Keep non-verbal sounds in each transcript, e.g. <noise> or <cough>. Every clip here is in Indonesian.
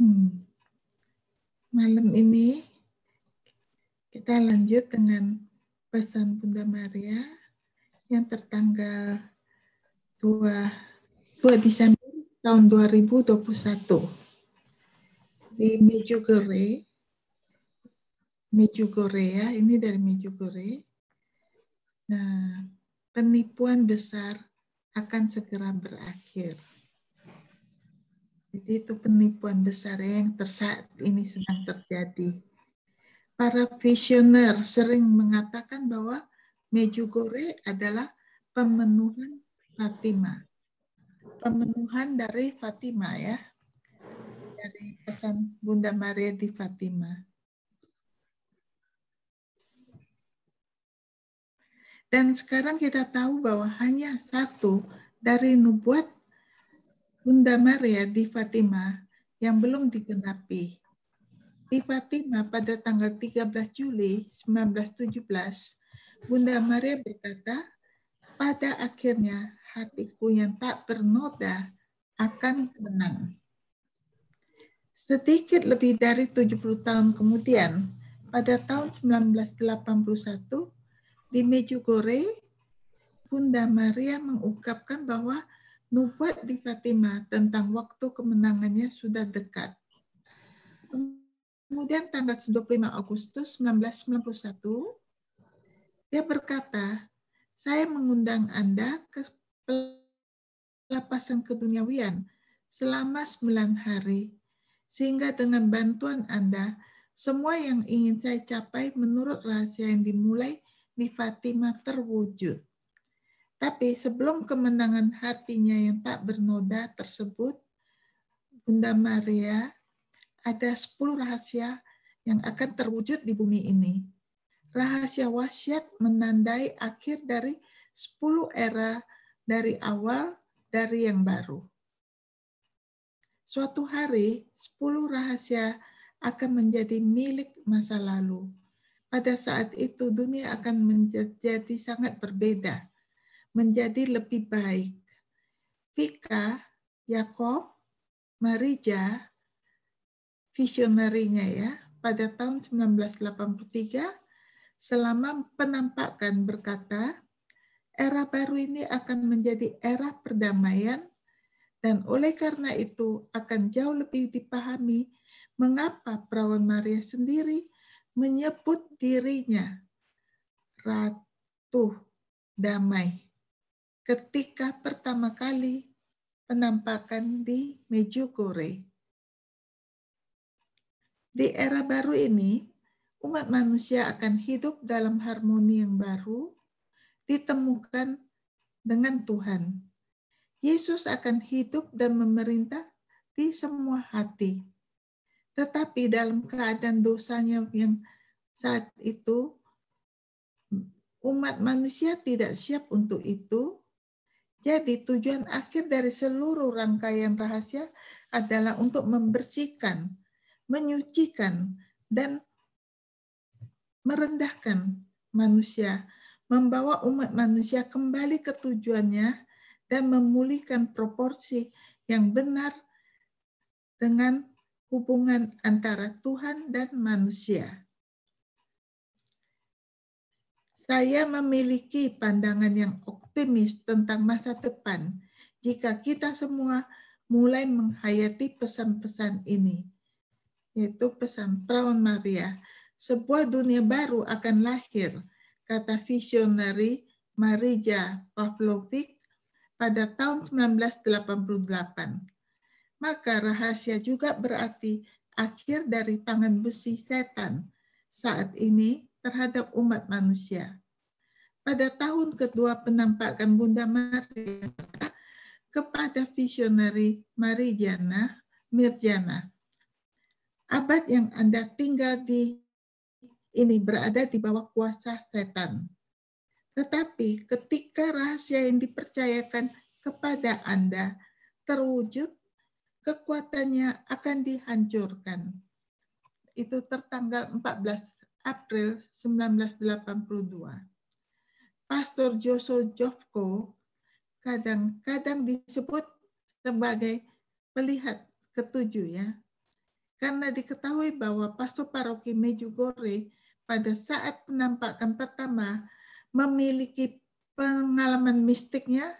Hmm. Malam ini kita lanjut dengan pesan Bunda Maria yang tertanggal 2, 2 Desember tahun 2021 di Mejugore, Mejugore ya, ini dari Mejugore. Nah, penipuan besar akan segera berakhir. Jadi itu penipuan besar yang tersaat ini sedang terjadi. Para visioner sering mengatakan bahwa Mejugore adalah pemenuhan Fatima. Pemenuhan dari Fatima ya. Dari pesan Bunda Maria di Fatima. Dan sekarang kita tahu bahwa hanya satu dari nubuat Bunda Maria di Fatima yang belum digenapi. Di Fatima pada tanggal 13 Juli 1917, Bunda Maria berkata, pada akhirnya hatiku yang tak bernoda akan menang." Sedikit lebih dari 70 tahun kemudian, pada tahun 1981, di Mejugore, Bunda Maria mengungkapkan bahwa nubuat di Fatima tentang waktu kemenangannya sudah dekat. Kemudian tanggal 25 Agustus 1991, dia berkata, saya mengundang Anda ke pelapasan keduniawian selama 9 hari, sehingga dengan bantuan Anda, semua yang ingin saya capai menurut rahasia yang dimulai di Fatima terwujud. Tapi sebelum kemenangan hatinya yang tak bernoda tersebut, Bunda Maria ada 10 rahasia yang akan terwujud di bumi ini. Rahasia wasiat menandai akhir dari 10 era dari awal dari yang baru. Suatu hari, 10 rahasia akan menjadi milik masa lalu. Pada saat itu, dunia akan menjadi sangat berbeda menjadi lebih baik. Vika, Yakob, Marija, visionerinya ya, pada tahun 1983 selama penampakan berkata, era baru ini akan menjadi era perdamaian dan oleh karena itu akan jauh lebih dipahami mengapa perawan Maria sendiri menyebut dirinya Ratu Damai ketika pertama kali penampakan di Medjugorje. Di era baru ini, umat manusia akan hidup dalam harmoni yang baru, ditemukan dengan Tuhan. Yesus akan hidup dan memerintah di semua hati. Tetapi dalam keadaan dosanya yang saat itu, umat manusia tidak siap untuk itu, jadi tujuan akhir dari seluruh rangkaian rahasia adalah untuk membersihkan, menyucikan, dan merendahkan manusia, membawa umat manusia kembali ke tujuannya dan memulihkan proporsi yang benar dengan hubungan antara Tuhan dan manusia. Saya memiliki pandangan yang optimis tentang masa depan jika kita semua mulai menghayati pesan-pesan ini, yaitu pesan Praun Maria. Sebuah dunia baru akan lahir, kata visionary Marija Pavlovic pada tahun 1988. Maka rahasia juga berarti akhir dari tangan besi setan saat ini terhadap umat manusia pada tahun kedua penampakan Bunda Maria kepada visionary Marijana Mirjana. Abad yang Anda tinggal di ini berada di bawah kuasa setan. Tetapi ketika rahasia yang dipercayakan kepada Anda terwujud, kekuatannya akan dihancurkan. Itu tertanggal 14 April 1982. Pastor Joso Jovko kadang-kadang disebut sebagai pelihat ketujuh ya. Karena diketahui bahwa pastor paroki Mejugore pada saat penampakan pertama memiliki pengalaman mistiknya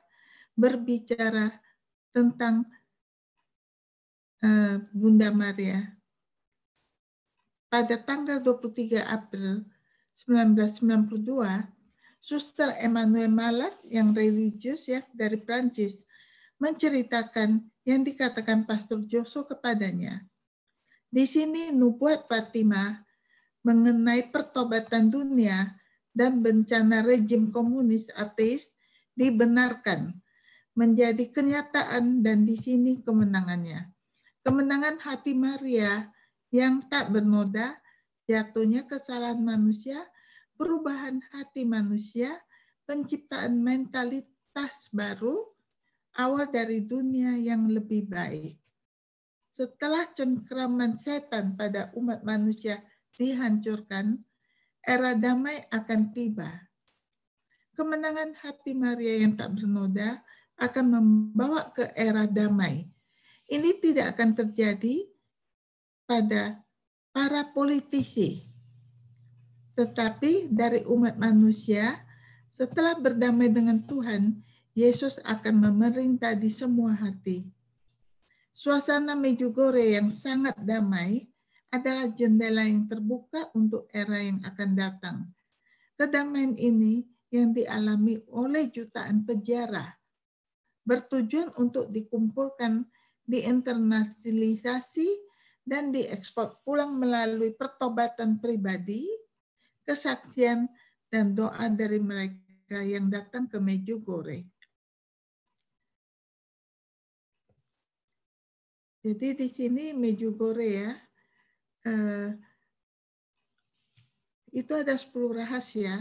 berbicara tentang eh, Bunda Maria. Pada tanggal 23 April 1992, Suster Emmanuel Malat yang religius ya dari Prancis menceritakan yang dikatakan Pastor Joso kepadanya. Di sini nubuat Fatima mengenai pertobatan dunia dan bencana rejim komunis ateis dibenarkan menjadi kenyataan dan di sini kemenangannya. Kemenangan hati Maria yang tak bernoda, jatuhnya kesalahan manusia perubahan hati manusia, penciptaan mentalitas baru, awal dari dunia yang lebih baik. Setelah cengkraman setan pada umat manusia dihancurkan, era damai akan tiba. Kemenangan hati Maria yang tak bernoda akan membawa ke era damai. Ini tidak akan terjadi pada para politisi tetapi dari umat manusia, setelah berdamai dengan Tuhan, Yesus akan memerintah di semua hati. Suasana Mejugore yang sangat damai adalah jendela yang terbuka untuk era yang akan datang. Kedamaian ini yang dialami oleh jutaan penjara bertujuan untuk dikumpulkan, diinternalisasi, dan diekspor pulang melalui pertobatan pribadi, kesaksian dan doa dari mereka yang datang ke Mejugore. Jadi di sini Mejugore ya, eh, itu ada 10 rahasia. Ya.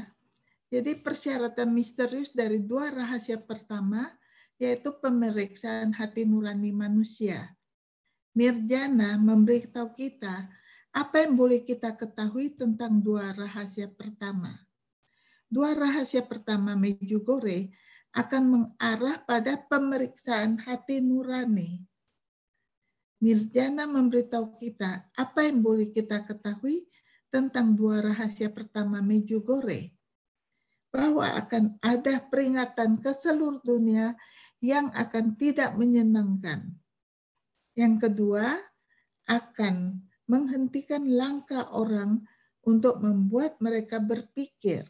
Jadi persyaratan misterius dari dua rahasia pertama yaitu pemeriksaan hati nurani manusia. Mirjana memberitahu kita apa yang boleh kita ketahui tentang dua rahasia pertama? Dua rahasia pertama Medjugorje akan mengarah pada pemeriksaan hati nurani. Mirjana memberitahu kita apa yang boleh kita ketahui tentang dua rahasia pertama Medjugorje bahwa akan ada peringatan ke seluruh dunia yang akan tidak menyenangkan. Yang kedua, akan menghentikan langkah orang untuk membuat mereka berpikir.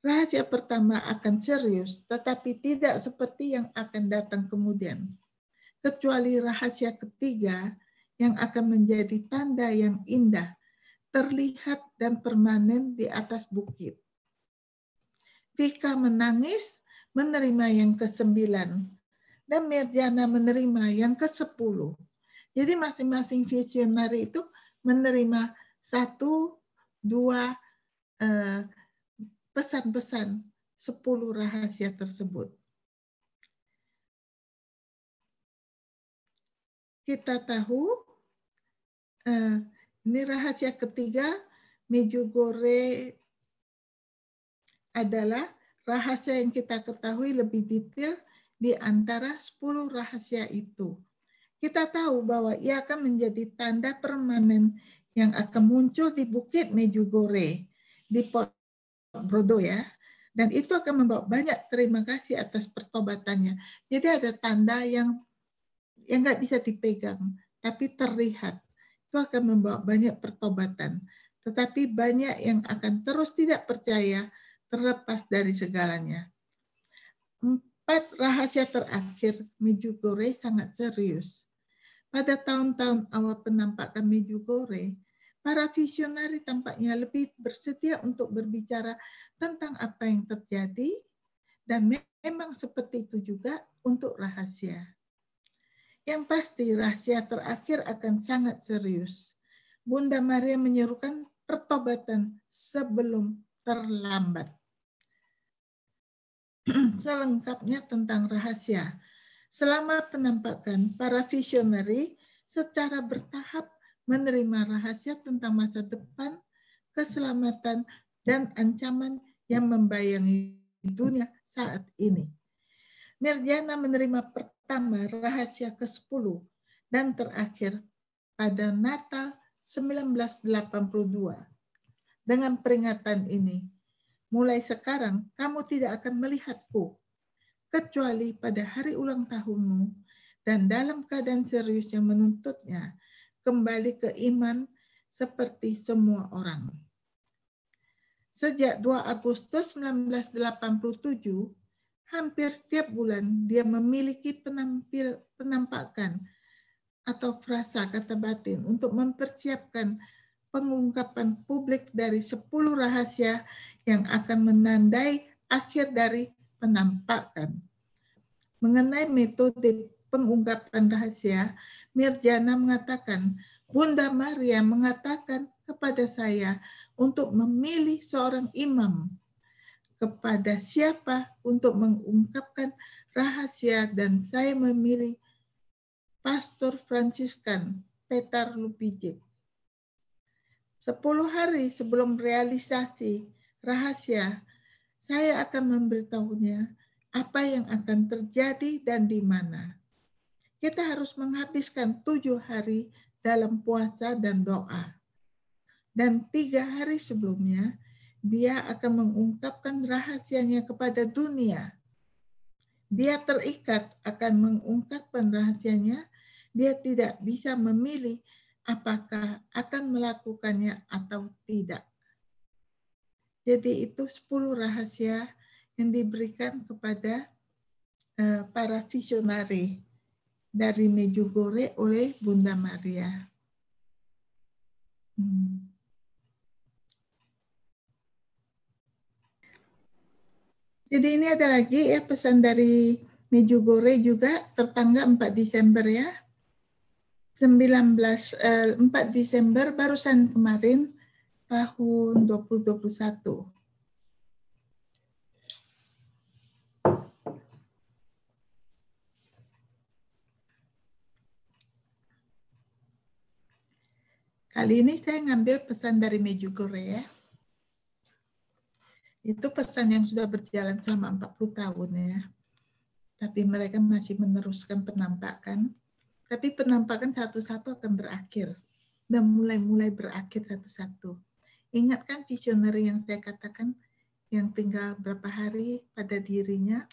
Rahasia pertama akan serius, tetapi tidak seperti yang akan datang kemudian. Kecuali rahasia ketiga yang akan menjadi tanda yang indah, terlihat dan permanen di atas bukit. Vika menangis menerima yang kesembilan dan Mirjana menerima yang kesepuluh jadi masing-masing visioner itu menerima satu, dua eh, pesan-pesan sepuluh -pesan rahasia tersebut. Kita tahu eh, ini rahasia ketiga Mijugore adalah rahasia yang kita ketahui lebih detail di antara 10 rahasia itu kita tahu bahwa ia akan menjadi tanda permanen yang akan muncul di Bukit Mejugore di Port Brodo ya. Dan itu akan membawa banyak terima kasih atas pertobatannya. Jadi ada tanda yang yang nggak bisa dipegang, tapi terlihat. Itu akan membawa banyak pertobatan. Tetapi banyak yang akan terus tidak percaya terlepas dari segalanya. Empat rahasia terakhir Mejugore sangat serius pada tahun-tahun awal penampakan Medjugorje, para visionari tampaknya lebih bersedia untuk berbicara tentang apa yang terjadi dan memang seperti itu juga untuk rahasia. Yang pasti rahasia terakhir akan sangat serius. Bunda Maria menyerukan pertobatan sebelum terlambat. <clears throat> Selengkapnya tentang rahasia selama penampakan para visionary secara bertahap menerima rahasia tentang masa depan, keselamatan, dan ancaman yang membayangi dunia saat ini. Mirjana menerima pertama rahasia ke-10 dan terakhir pada Natal 1982. Dengan peringatan ini, mulai sekarang kamu tidak akan melihatku, kecuali pada hari ulang tahunmu dan dalam keadaan serius yang menuntutnya kembali ke iman seperti semua orang. Sejak 2 Agustus 1987, hampir setiap bulan dia memiliki penampil, penampakan atau frasa kata batin untuk mempersiapkan pengungkapan publik dari 10 rahasia yang akan menandai akhir dari penampakan. Mengenai metode pengungkapan rahasia, Mirjana mengatakan, Bunda Maria mengatakan kepada saya untuk memilih seorang imam kepada siapa untuk mengungkapkan rahasia dan saya memilih Pastor Fransiskan Petar Lubijik. Sepuluh hari sebelum realisasi rahasia, saya akan memberitahunya apa yang akan terjadi dan di mana. Kita harus menghabiskan tujuh hari dalam puasa dan doa. Dan tiga hari sebelumnya, dia akan mengungkapkan rahasianya kepada dunia. Dia terikat akan mengungkapkan rahasianya. Dia tidak bisa memilih apakah akan melakukannya atau tidak. Jadi itu 10 rahasia yang diberikan kepada eh, para visionari dari Mejugore oleh Bunda Maria. Hmm. Jadi ini ada lagi ya pesan dari Mejugore juga tertanggal 4 Desember ya. 19 eh, 4 Desember barusan kemarin tahun 2021. Kali ini saya ngambil pesan dari Meju Korea. Ya. Itu pesan yang sudah berjalan selama 40 tahun ya. Tapi mereka masih meneruskan penampakan. Tapi penampakan satu-satu akan berakhir. Dan mulai-mulai berakhir satu-satu. Ingatkan visioner yang saya katakan yang tinggal berapa hari pada dirinya.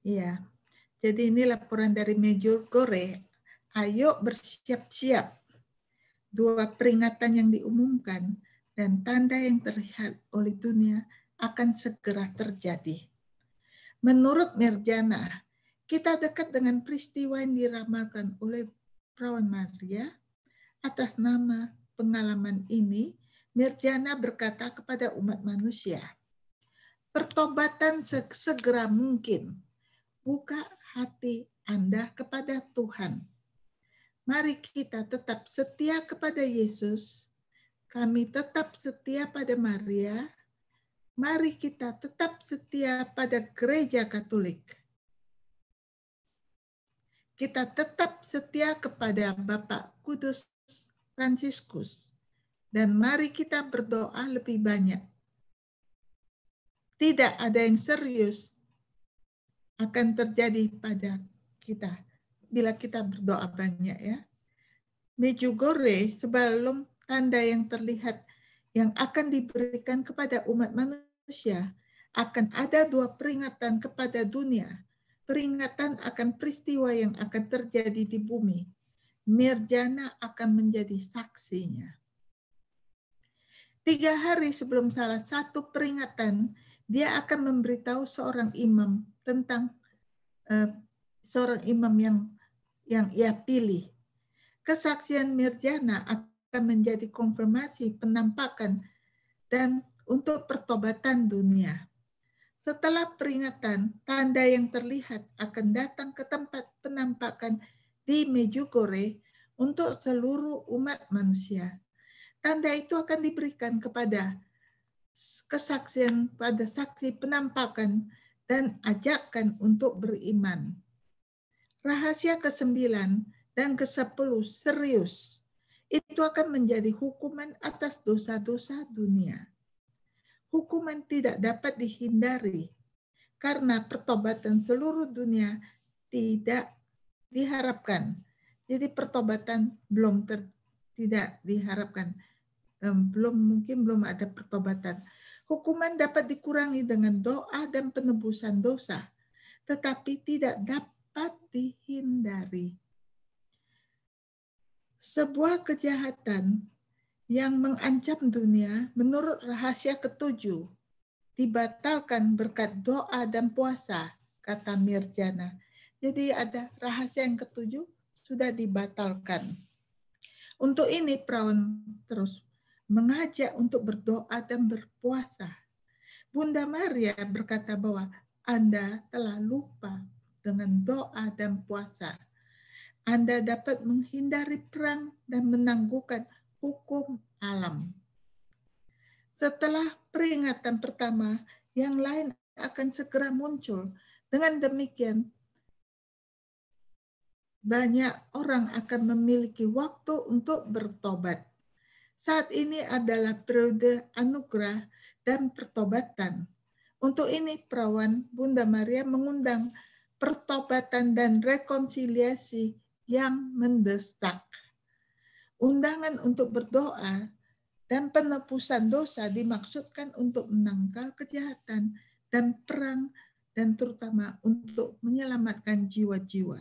Iya. Jadi ini laporan dari Major Gore. Ayo bersiap-siap. Dua peringatan yang diumumkan dan tanda yang terlihat oleh dunia akan segera terjadi. Menurut Mirjana, kita dekat dengan peristiwa yang diramalkan oleh Perawan Maria atas nama pengalaman ini, Mirjana berkata kepada umat manusia, pertobatan segera mungkin. Buka hati Anda kepada Tuhan. Mari kita tetap setia kepada Yesus. Kami tetap setia pada Maria. Mari kita tetap setia pada Gereja Katolik. Kita tetap setia kepada Bapak Kudus Franciscus Dan mari kita berdoa lebih banyak. Tidak ada yang serius akan terjadi pada kita bila kita berdoa banyak ya. Mejugore sebelum tanda yang terlihat yang akan diberikan kepada umat manusia akan ada dua peringatan kepada dunia. Peringatan akan peristiwa yang akan terjadi di bumi Mirjana akan menjadi saksinya. Tiga hari sebelum salah satu peringatan, dia akan memberitahu seorang imam tentang uh, seorang imam yang yang ia pilih. Kesaksian Mirjana akan menjadi konfirmasi penampakan dan untuk pertobatan dunia. Setelah peringatan, tanda yang terlihat akan datang ke tempat penampakan di Medjugorje untuk seluruh umat manusia. Tanda itu akan diberikan kepada kesaksian pada saksi penampakan dan ajakan untuk beriman. Rahasia kesembilan dan kesepuluh serius itu akan menjadi hukuman atas dosa-dosa dunia. Hukuman tidak dapat dihindari karena pertobatan seluruh dunia tidak diharapkan. Jadi pertobatan belum ter, tidak diharapkan. Belum mungkin belum ada pertobatan. Hukuman dapat dikurangi dengan doa dan penebusan dosa, tetapi tidak dapat dihindari. Sebuah kejahatan yang mengancam dunia menurut rahasia ketujuh dibatalkan berkat doa dan puasa, kata Mirjana. Jadi ada rahasia yang ketujuh sudah dibatalkan. Untuk ini Perawan terus mengajak untuk berdoa dan berpuasa. Bunda Maria berkata bahwa Anda telah lupa dengan doa dan puasa. Anda dapat menghindari perang dan menangguhkan hukum alam. Setelah peringatan pertama, yang lain akan segera muncul. Dengan demikian, banyak orang akan memiliki waktu untuk bertobat. Saat ini adalah periode anugerah dan pertobatan. Untuk ini perawan Bunda Maria mengundang pertobatan dan rekonsiliasi yang mendesak. Undangan untuk berdoa dan penebusan dosa dimaksudkan untuk menangkal kejahatan dan perang dan terutama untuk menyelamatkan jiwa-jiwa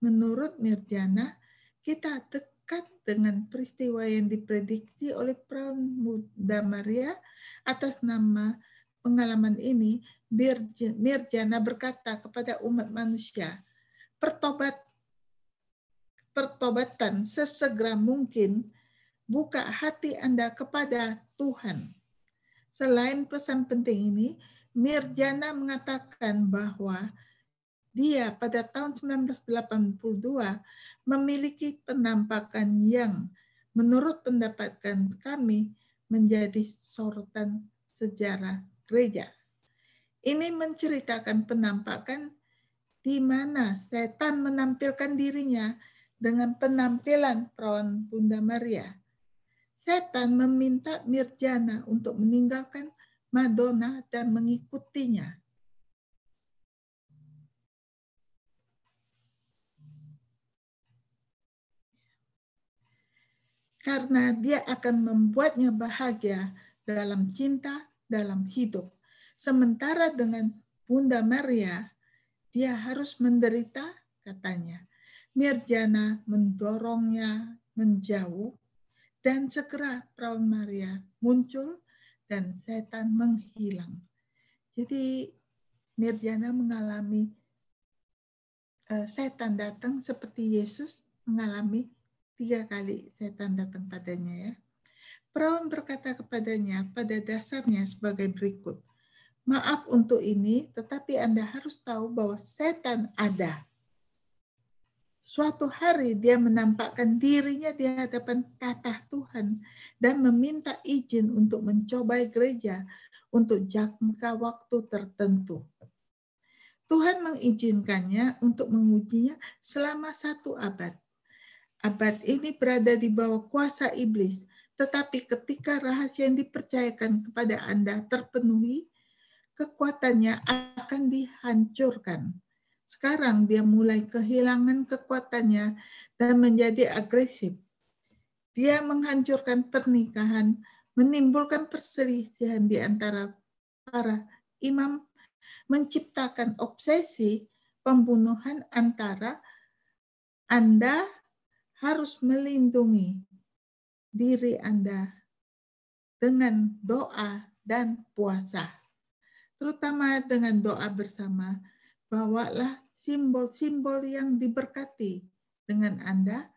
Menurut Nirjana, kita dekat dengan peristiwa yang diprediksi oleh peran muda Maria atas nama pengalaman ini, Mirjana berkata kepada umat manusia, pertobat pertobatan sesegera mungkin, buka hati Anda kepada Tuhan. Selain pesan penting ini, Mirjana mengatakan bahwa dia pada tahun 1982 memiliki penampakan yang menurut pendapatkan kami menjadi sorotan sejarah gereja. Ini menceritakan penampakan di mana setan menampilkan dirinya dengan penampilan perawan Bunda Maria. Setan meminta Mirjana untuk meninggalkan Madonna dan mengikutinya karena dia akan membuatnya bahagia dalam cinta, dalam hidup. Sementara dengan Bunda Maria, dia harus menderita, katanya. Mirjana mendorongnya menjauh dan segera perawan Maria muncul dan setan menghilang. Jadi Mirjana mengalami eh, setan datang seperti Yesus mengalami tiga kali setan datang padanya ya. Perawan berkata kepadanya, pada dasarnya sebagai berikut. Maaf untuk ini, tetapi Anda harus tahu bahwa setan ada. Suatu hari dia menampakkan dirinya di hadapan tata Tuhan dan meminta izin untuk mencobai gereja untuk jangka waktu tertentu. Tuhan mengizinkannya untuk mengujinya selama satu abad. Abad ini berada di bawah kuasa iblis, tetapi ketika rahasia yang dipercayakan kepada Anda terpenuhi, kekuatannya akan dihancurkan. Sekarang dia mulai kehilangan kekuatannya dan menjadi agresif. Dia menghancurkan pernikahan, menimbulkan perselisihan di antara para imam, menciptakan obsesi pembunuhan antara Anda harus melindungi diri Anda dengan doa dan puasa. Terutama dengan doa bersama, bawalah simbol-simbol yang diberkati dengan Anda,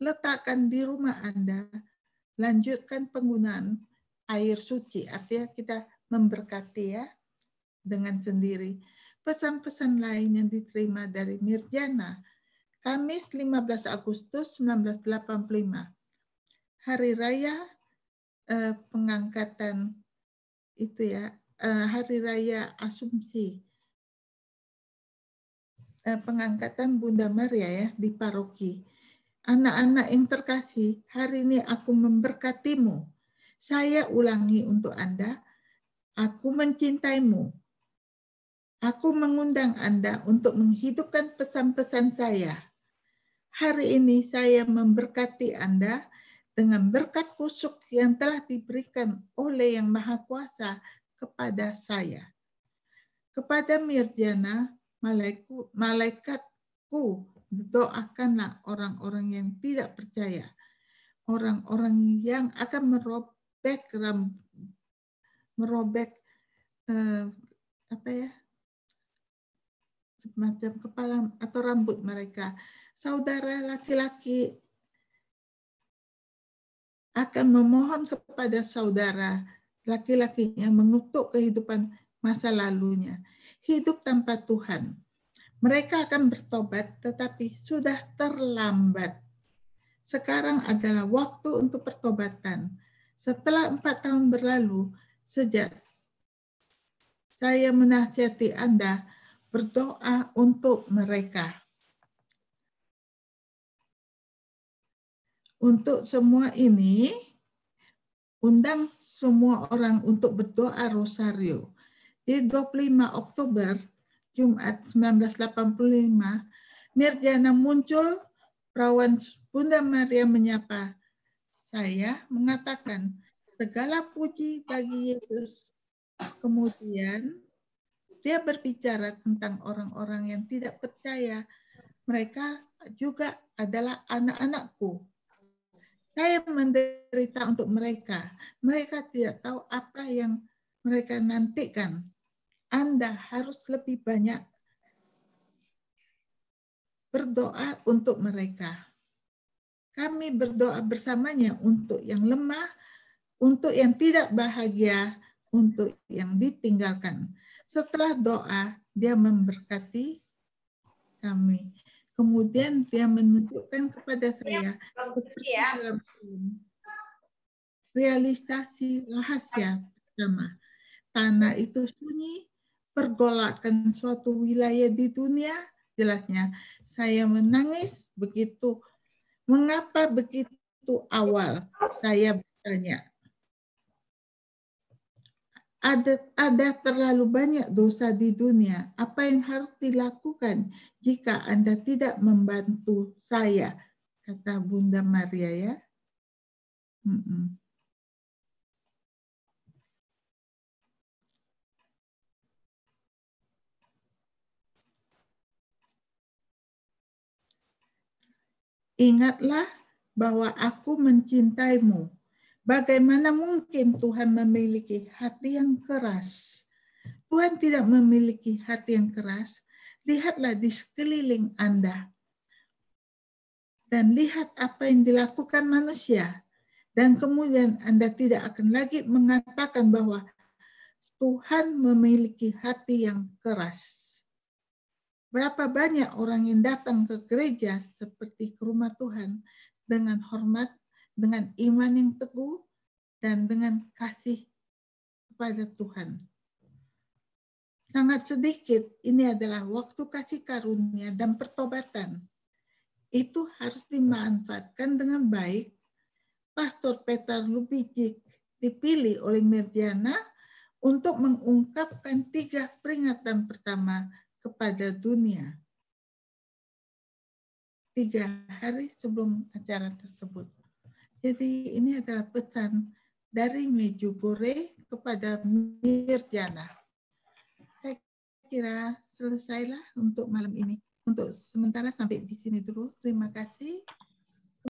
letakkan di rumah Anda, lanjutkan penggunaan air suci. Artinya kita memberkati ya dengan sendiri. Pesan-pesan lain yang diterima dari Mirjana Kamis 15 Agustus 1985. Hari Raya eh, Pengangkatan itu ya, eh, Hari Raya Asumsi. Eh, pengangkatan Bunda Maria ya di paroki. Anak-anak yang terkasih, hari ini aku memberkatimu. Saya ulangi untuk Anda, aku mencintaimu. Aku mengundang Anda untuk menghidupkan pesan-pesan saya hari ini saya memberkati Anda dengan berkat kusuk yang telah diberikan oleh Yang Maha Kuasa kepada saya. Kepada Mirjana, malaiku, malaikatku, doakanlah orang-orang yang tidak percaya, orang-orang yang akan merobek merobek eh, apa ya semacam kepala atau rambut mereka saudara laki-laki akan memohon kepada saudara laki-lakinya mengutuk kehidupan masa lalunya, hidup tanpa Tuhan. Mereka akan bertobat, tetapi sudah terlambat. Sekarang adalah waktu untuk pertobatan. Setelah empat tahun berlalu, sejak saya menasihati Anda, berdoa untuk mereka. Untuk semua ini, undang semua orang untuk berdoa Rosario. Di 25 Oktober, Jumat 1985, Mirjana muncul, perawan Bunda Maria menyapa. Saya mengatakan, segala puji bagi Yesus. Kemudian, dia berbicara tentang orang-orang yang tidak percaya. Mereka juga adalah anak-anakku saya menderita untuk mereka. Mereka tidak tahu apa yang mereka nantikan. Anda harus lebih banyak berdoa untuk mereka. Kami berdoa bersamanya untuk yang lemah, untuk yang tidak bahagia, untuk yang ditinggalkan. Setelah doa, dia memberkati kami. Kemudian dia menunjukkan kepada iya, saya seperti ya. Realisasi rahasia pertama. Tanah itu sunyi, pergolakan suatu wilayah di dunia, jelasnya saya menangis begitu. Mengapa begitu awal? Saya bertanya ada ada terlalu banyak dosa di dunia. Apa yang harus dilakukan jika Anda tidak membantu saya? Kata Bunda Maria ya. Mm -mm. Ingatlah bahwa aku mencintaimu Bagaimana mungkin Tuhan memiliki hati yang keras? Tuhan tidak memiliki hati yang keras. Lihatlah di sekeliling Anda. Dan lihat apa yang dilakukan manusia. Dan kemudian Anda tidak akan lagi mengatakan bahwa Tuhan memiliki hati yang keras. Berapa banyak orang yang datang ke gereja seperti ke rumah Tuhan dengan hormat dengan iman yang teguh dan dengan kasih kepada Tuhan. Sangat sedikit ini adalah waktu kasih karunia dan pertobatan. Itu harus dimanfaatkan dengan baik. Pastor Peter Lubijik dipilih oleh Mirjana untuk mengungkapkan tiga peringatan pertama kepada dunia. Tiga hari sebelum acara tersebut. Jadi ini adalah pesan dari Mejugore kepada Mirjana. Saya kira selesailah untuk malam ini. Untuk sementara sampai di sini dulu. Terima kasih.